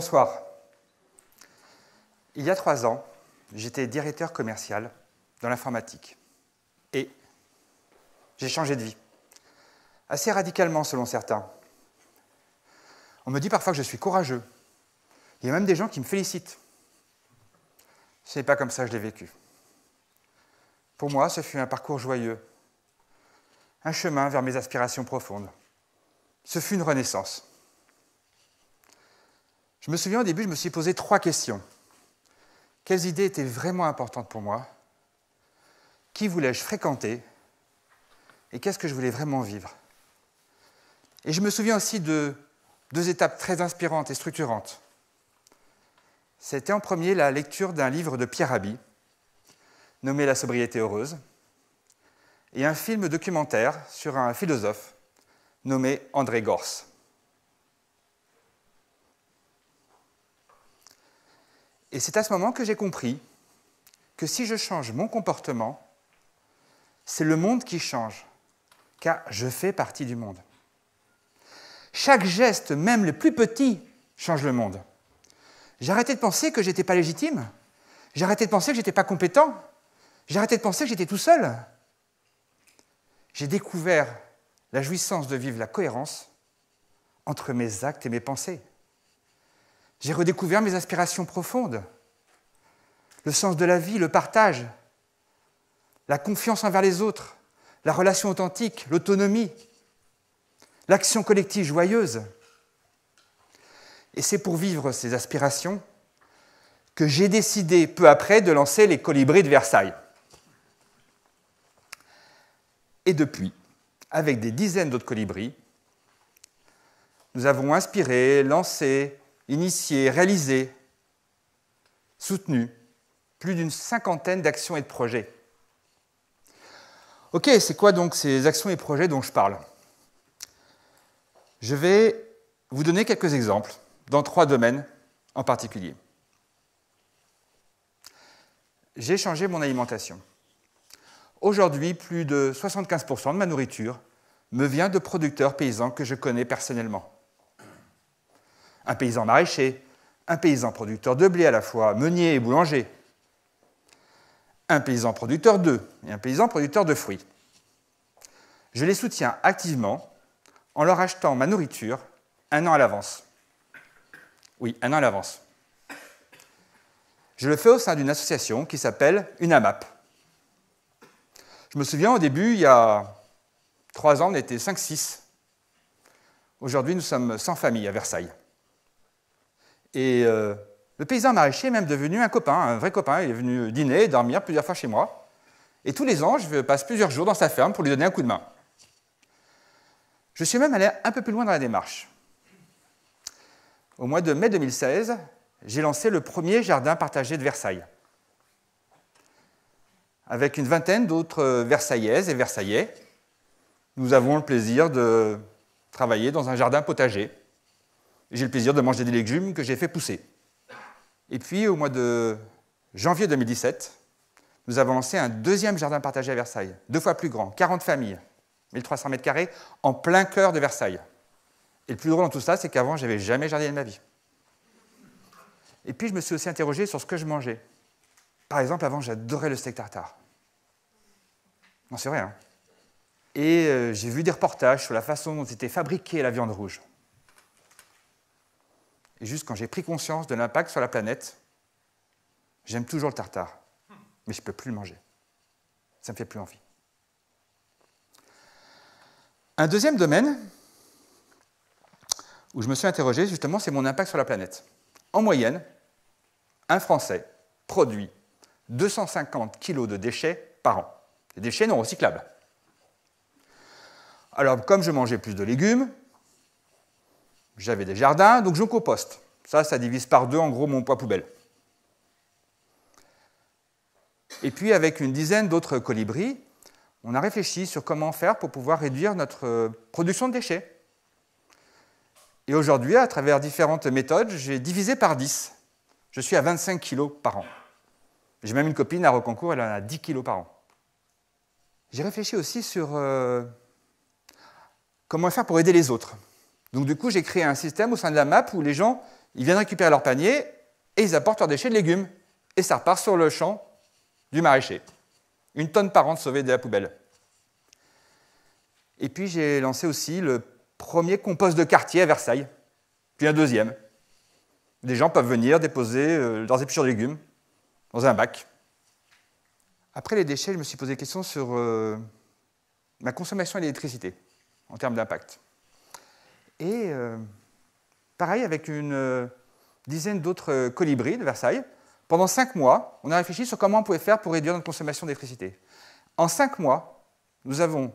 Bonsoir. Il y a trois ans, j'étais directeur commercial dans l'informatique. Et j'ai changé de vie. Assez radicalement, selon certains. On me dit parfois que je suis courageux. Il y a même des gens qui me félicitent. Ce n'est pas comme ça que je l'ai vécu. Pour moi, ce fut un parcours joyeux, un chemin vers mes aspirations profondes. Ce fut une renaissance. Je me souviens au début, je me suis posé trois questions. Quelles idées étaient vraiment importantes pour moi Qui voulais-je fréquenter Et qu'est-ce que je voulais vraiment vivre Et je me souviens aussi de deux étapes très inspirantes et structurantes. C'était en premier la lecture d'un livre de Pierre Rabhi, nommé La sobriété heureuse, et un film documentaire sur un philosophe nommé André Gorce. Et c'est à ce moment que j'ai compris que si je change mon comportement, c'est le monde qui change, car je fais partie du monde. Chaque geste, même le plus petit, change le monde. J'ai arrêté de penser que j'étais pas légitime, j'ai arrêté de penser que j'étais pas compétent, j'ai arrêté de penser que j'étais tout seul. J'ai découvert la jouissance de vivre la cohérence entre mes actes et mes pensées. J'ai redécouvert mes aspirations profondes, le sens de la vie, le partage, la confiance envers les autres, la relation authentique, l'autonomie, l'action collective joyeuse. Et c'est pour vivre ces aspirations que j'ai décidé peu après de lancer les colibris de Versailles. Et depuis, avec des dizaines d'autres colibris, nous avons inspiré, lancé, initié, réalisé, soutenu plus d'une cinquantaine d'actions et de projets. Ok, c'est quoi donc ces actions et projets dont je parle Je vais vous donner quelques exemples dans trois domaines en particulier. J'ai changé mon alimentation. Aujourd'hui, plus de 75% de ma nourriture me vient de producteurs paysans que je connais personnellement un paysan maraîcher, un paysan producteur de blé à la fois, meunier et boulanger, un paysan producteur d'œufs et un paysan producteur de fruits. Je les soutiens activement en leur achetant ma nourriture un an à l'avance. Oui, un an à l'avance. Je le fais au sein d'une association qui s'appelle une AMAP. Je me souviens au début, il y a trois ans, on était 5-6. Aujourd'hui, nous sommes 100 familles à Versailles. Et euh, le paysan maraîcher est même devenu un copain, un vrai copain. Il est venu dîner, et dormir plusieurs fois chez moi. Et tous les ans, je passe plusieurs jours dans sa ferme pour lui donner un coup de main. Je suis même allé un peu plus loin dans la démarche. Au mois de mai 2016, j'ai lancé le premier jardin partagé de Versailles, avec une vingtaine d'autres Versaillaises et Versaillais. Nous avons le plaisir de travailler dans un jardin potager j'ai le plaisir de manger des légumes que j'ai fait pousser. Et puis, au mois de janvier 2017, nous avons lancé un deuxième jardin partagé à Versailles, deux fois plus grand, 40 familles, 1300 mètres carrés, en plein cœur de Versailles. Et le plus drôle dans tout ça, c'est qu'avant, j'avais jamais jardiné de ma vie. Et puis, je me suis aussi interrogé sur ce que je mangeais. Par exemple, avant, j'adorais le steak tartare. Non, c'est vrai. Hein. et euh, j'ai vu des reportages sur la façon dont était fabriquée la viande rouge. Et juste quand j'ai pris conscience de l'impact sur la planète, j'aime toujours le tartare, mais je ne peux plus le manger. Ça ne me fait plus envie. Un deuxième domaine où je me suis interrogé, justement, c'est mon impact sur la planète. En moyenne, un Français produit 250 kg de déchets par an, des déchets non recyclables. Alors, comme je mangeais plus de légumes, j'avais des jardins, donc je composte. Ça, ça divise par deux en gros mon poids poubelle. Et puis avec une dizaine d'autres colibris, on a réfléchi sur comment faire pour pouvoir réduire notre euh, production de déchets. Et aujourd'hui, à travers différentes méthodes, j'ai divisé par 10. Je suis à 25 kilos par an. J'ai même une copine à Reconcours, elle en a 10 kilos par an. J'ai réfléchi aussi sur euh, comment faire pour aider les autres. Donc du coup, j'ai créé un système au sein de la map où les gens, ils viennent récupérer leur panier et ils apportent leurs déchets de légumes. Et ça repart sur le champ du maraîcher. Une tonne par an de sauvée de la poubelle. Et puis j'ai lancé aussi le premier compost de quartier à Versailles, puis un deuxième. Les gens peuvent venir déposer euh, leurs épluchures de légumes dans un bac. Après les déchets, je me suis posé des questions sur euh, ma consommation d'électricité en termes d'impact. Et euh, pareil avec une euh, dizaine d'autres euh, colibris de Versailles. Pendant cinq mois, on a réfléchi sur comment on pouvait faire pour réduire notre consommation d'électricité. En cinq mois, nous avons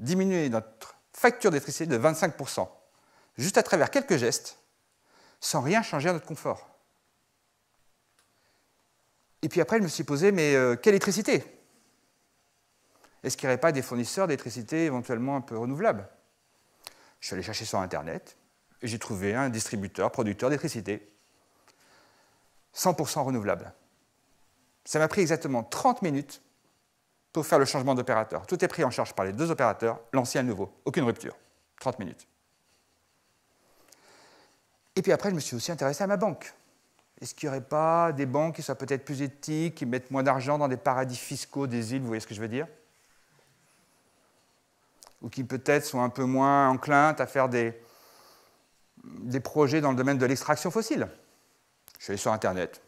diminué notre facture d'électricité de 25%, juste à travers quelques gestes, sans rien changer à notre confort. Et puis après, je me suis posé, mais quelle électricité Est-ce qu'il n'y aurait pas des fournisseurs d'électricité éventuellement un peu renouvelable je suis allé chercher sur Internet et j'ai trouvé un distributeur, producteur d'électricité, 100% renouvelable. Ça m'a pris exactement 30 minutes pour faire le changement d'opérateur. Tout est pris en charge par les deux opérateurs, l'ancien et le nouveau. Aucune rupture. 30 minutes. Et puis après, je me suis aussi intéressé à ma banque. Est-ce qu'il n'y aurait pas des banques qui soient peut-être plus éthiques, qui mettent moins d'argent dans des paradis fiscaux des îles, vous voyez ce que je veux dire ou qui peut-être sont un peu moins enclins à faire des, des projets dans le domaine de l'extraction fossile. Je suis allé sur Internet.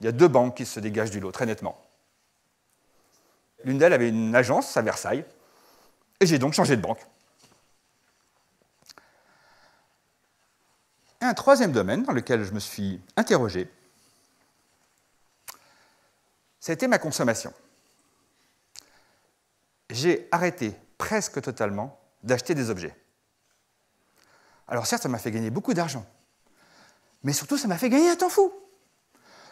Il y a deux banques qui se dégagent du lot, très nettement. L'une d'elles avait une agence à Versailles, et j'ai donc changé de banque. un troisième domaine dans lequel je me suis interrogé, c'était ma consommation. J'ai arrêté presque totalement, d'acheter des objets. Alors certes, ça m'a fait gagner beaucoup d'argent, mais surtout, ça m'a fait gagner un temps fou.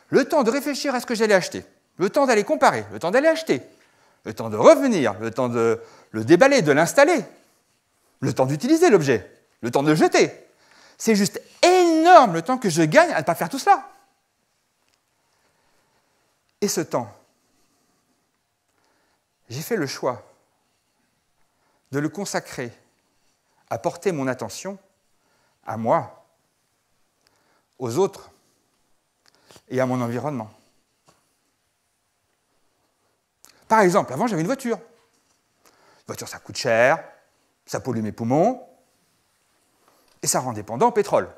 Le temps de réfléchir à ce que j'allais acheter, le temps d'aller comparer, le temps d'aller acheter, le temps de revenir, le temps de le déballer, de l'installer, le temps d'utiliser l'objet, le temps de le jeter. C'est juste énorme le temps que je gagne à ne pas faire tout cela. Et ce temps, j'ai fait le choix de le consacrer à porter mon attention à moi, aux autres et à mon environnement. Par exemple, avant j'avais une voiture. Une voiture, ça coûte cher, ça pollue mes poumons et ça rend dépendant au pétrole.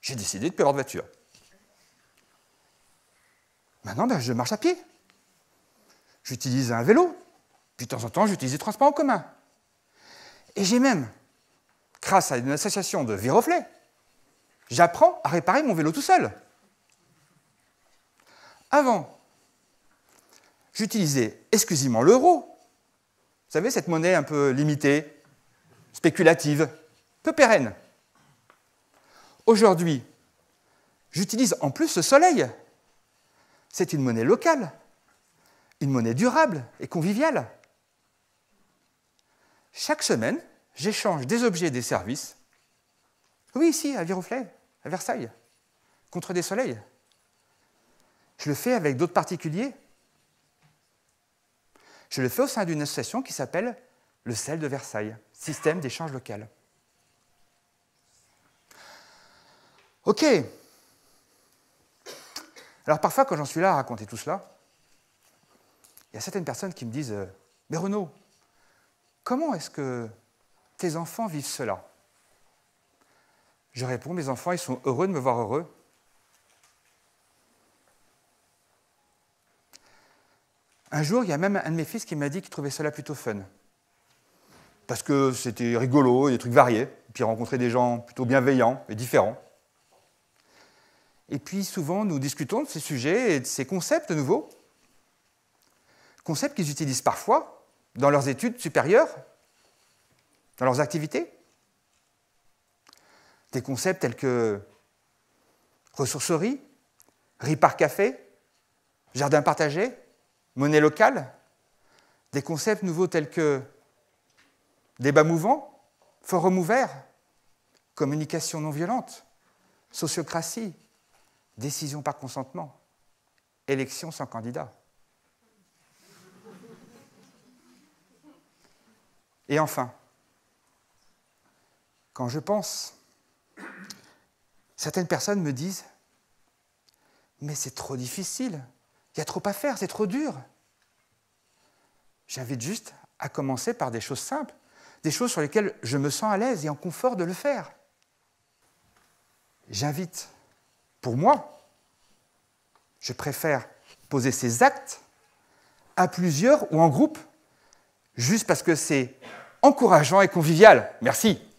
J'ai décidé de perdre de voiture. Maintenant, ben, je marche à pied. J'utilise un vélo. Puis de temps en temps, j'utilise les transports en commun. Et j'ai même, grâce à une association de viroflets, j'apprends à réparer mon vélo tout seul. Avant, j'utilisais exclusivement l'euro. Vous savez, cette monnaie un peu limitée, spéculative, peu pérenne. Aujourd'hui, j'utilise en plus le soleil. C'est une monnaie locale, une monnaie durable et conviviale chaque semaine, j'échange des objets et des services. Oui, ici, à Viroflay, à Versailles, contre des soleils. Je le fais avec d'autres particuliers. Je le fais au sein d'une association qui s'appelle le CEL de Versailles, Système d'échange local. Ok. Alors parfois, quand j'en suis là à raconter tout cela, il y a certaines personnes qui me disent euh, Mais Renaud, Comment est-ce que tes enfants vivent cela Je réponds, mes enfants, ils sont heureux de me voir heureux. Un jour, il y a même un de mes fils qui m'a dit qu'il trouvait cela plutôt fun. Parce que c'était rigolo, et des trucs variés, et puis rencontrer des gens plutôt bienveillants et différents. Et puis souvent, nous discutons de ces sujets et de ces concepts nouveaux. Concepts qu'ils utilisent parfois, dans leurs études supérieures, dans leurs activités. Des concepts tels que ressourcerie, riz par café, jardin partagé, monnaie locale, des concepts nouveaux tels que débat mouvant, forum ouvert, communication non violente, sociocratie, décision par consentement, élection sans candidat. Et enfin, quand je pense, certaines personnes me disent, mais c'est trop difficile, il y a trop à faire, c'est trop dur. J'invite juste à commencer par des choses simples, des choses sur lesquelles je me sens à l'aise et en confort de le faire. J'invite, pour moi, je préfère poser ces actes à plusieurs ou en groupe, juste parce que c'est encourageant et convivial. Merci.